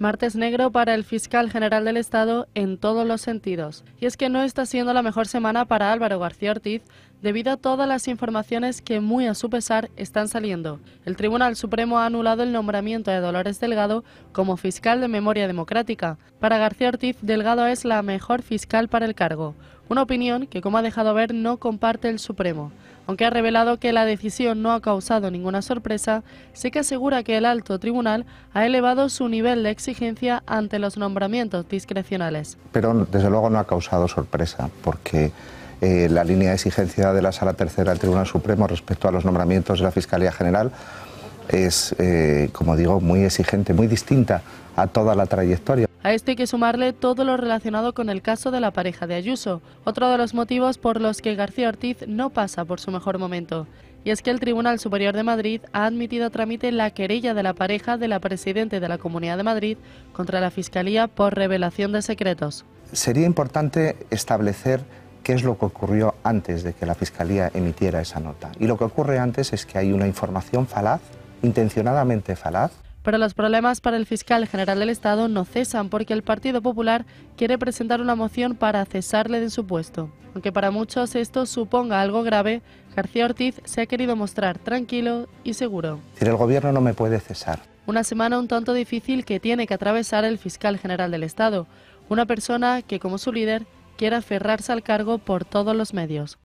Martes negro para el fiscal general del Estado en todos los sentidos. Y es que no está siendo la mejor semana para Álvaro García Ortiz debido a todas las informaciones que muy a su pesar están saliendo. El Tribunal Supremo ha anulado el nombramiento de Dolores Delgado como fiscal de Memoria Democrática. Para García Ortiz, Delgado es la mejor fiscal para el cargo una opinión que, como ha dejado ver, no comparte el Supremo. Aunque ha revelado que la decisión no ha causado ninguna sorpresa, sí que asegura que el alto tribunal ha elevado su nivel de exigencia ante los nombramientos discrecionales. Pero desde luego no ha causado sorpresa, porque eh, la línea de exigencia de la Sala Tercera del Tribunal Supremo respecto a los nombramientos de la Fiscalía General es, eh, como digo, muy exigente, muy distinta a toda la trayectoria. A esto hay que sumarle todo lo relacionado con el caso de la pareja de Ayuso, otro de los motivos por los que García Ortiz no pasa por su mejor momento. Y es que el Tribunal Superior de Madrid ha admitido a trámite la querella de la pareja de la presidenta de la Comunidad de Madrid contra la Fiscalía por revelación de secretos. Sería importante establecer qué es lo que ocurrió antes de que la Fiscalía emitiera esa nota. Y lo que ocurre antes es que hay una información falaz intencionadamente falaz. Pero los problemas para el fiscal general del Estado no cesan porque el Partido Popular quiere presentar una moción para cesarle de su puesto. Aunque para muchos esto suponga algo grave, García Ortiz se ha querido mostrar tranquilo y seguro. Si el gobierno no me puede cesar. Una semana un tanto difícil que tiene que atravesar el fiscal general del Estado, una persona que como su líder quiere aferrarse al cargo por todos los medios.